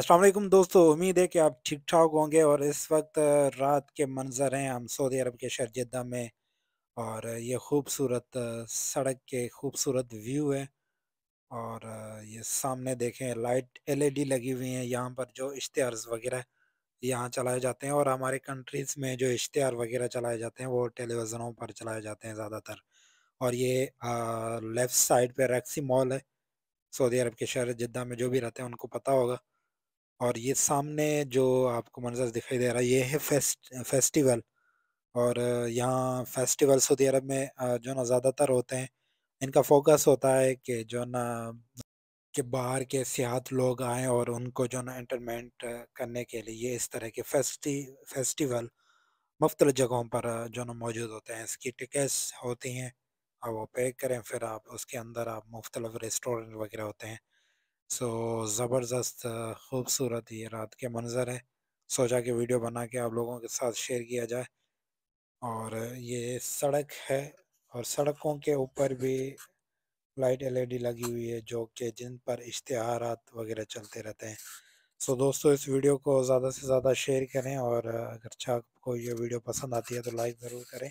असलम दोस्तों उम्मीद है कि आप ठीक ठाक होंगे और इस वक्त रात के मंज़र हैं हम सऊदी अरब के शहर जद्दा में और ये खूबसूरत सड़क के खूबसूरत व्यू है और ये सामने देखें लाइट एलईडी लगी हुई हैं यहाँ पर जो इश्तहार वगैरह यहाँ चलाए जाते हैं और हमारे कंट्रीज़ में जो इश्तहार वगैरह चलाए जाते हैं वो टेलीविज़नों पर चलाए जाते हैं ज़्यादातर और ये लेफ़्ट साइड पर रैक्सी मॉल है सऊदी अरब के शहर जद्दा में जो भी रहते हैं उनको पता होगा और ये सामने जो आपको मंजर दिखाई दे रहा है ये है फेस्ट फेस्टिवल और यहाँ फेस्टिवल सऊदी अरब में जो ना ज़्यादातर होते हैं इनका फोकस होता है कि जो ना कि बाहर के सियात लोग आएँ और उनको जो ना इंटरमेंट करने के लिए इस तरह के फेस्टि फेस्टिवल मुख्तल जगहों पर जो ना मौजूद होते हैं इसकी टिकट्स होती हैं आप वो पे करें फिर आप उसके अंदर आप मुख्तलिफ रेस्टोरेंट वगैरह होते हैं सो ज़बरदस्त खूबसूरत ये रात के मंज़र हैं सोचा कि वीडियो बना के आप लोगों के साथ शेयर किया जाए और ये सड़क है और सड़कों के ऊपर भी लाइट एलईडी लगी हुई है जो कि जिन पर इश्तहार वगैरह चलते रहते हैं सो दोस्तों इस वीडियो को ज़्यादा से ज़्यादा शेयर करें और अगर चाह आपको ये वीडियो पसंद आती है तो लाइक ज़रूर करें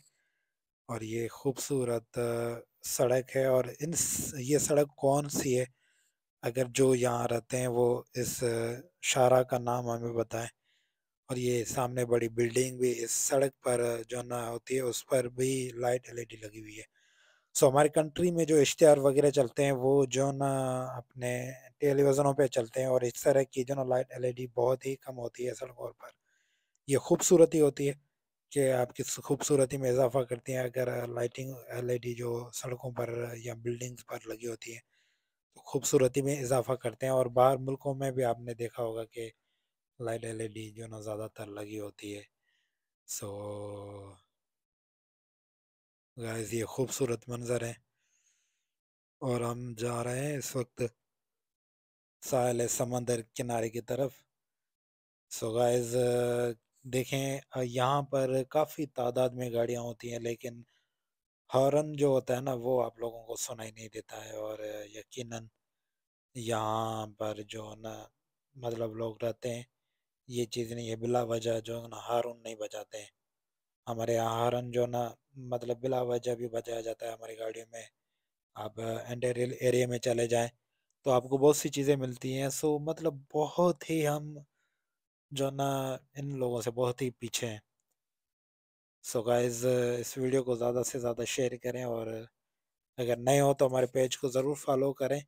और ये खूबसूरत सड़क है और इन ये सड़क कौन सी है अगर जो यहाँ रहते हैं वो इस शारा का नाम हमें बताएं और ये सामने बड़ी बिल्डिंग भी इस सड़क पर जो ना होती है उस पर भी लाइट एलईडी लगी हुई है सो हमारे कंट्री में जो इश्तहार वगैरह चलते हैं वो जो ना अपने टेलीविज़नों पे चलते हैं और इस तरह की जो ना लाइट एलईडी बहुत ही कम होती है सड़कों पर ये खूबसूरती होती है कि आपकी खूबसूरती में इजाफा करती हैं अगर लाइटिंग एल जो सड़कों पर या बिल्डिंग्स पर लगी होती है खूबसूरती में इजाफा करते हैं और बाहर मुल्कों में भी आपने देखा होगा कि लाइट एल ई जो ना ज़्यादातर लगी होती है सो गाइस ये खूबसूरत मंज़र है और हम जा रहे हैं इस वक्त साहल समंदर किनारे की तरफ सो गाइस देखें यहाँ पर काफ़ी तादाद में गाड़ियाँ होती हैं लेकिन हॉर्न जो होता है ना वो आप लोगों को सुनाई नहीं देता है और यकीनन यहाँ पर जो ना मतलब लोग रहते हैं ये चीज़ नहीं है बिला वजह जो ना हारन नहीं बजाते हैं हमारे यहाँ हारन जो ना मतलब बिला वजह भी बजाया जाता है हमारी गाड़ियों में आप इंटेरियल एरिया में चले जाएं तो आपको बहुत सी चीज़ें मिलती हैं सो मतलब बहुत ही हम जो ना इन लोगों से बहुत ही पीछे हैं सो so गाइज़ uh, इस वीडियो को ज़्यादा से ज़्यादा शेयर करें और अगर नए हो तो हमारे पेज को ज़रूर फॉलो करें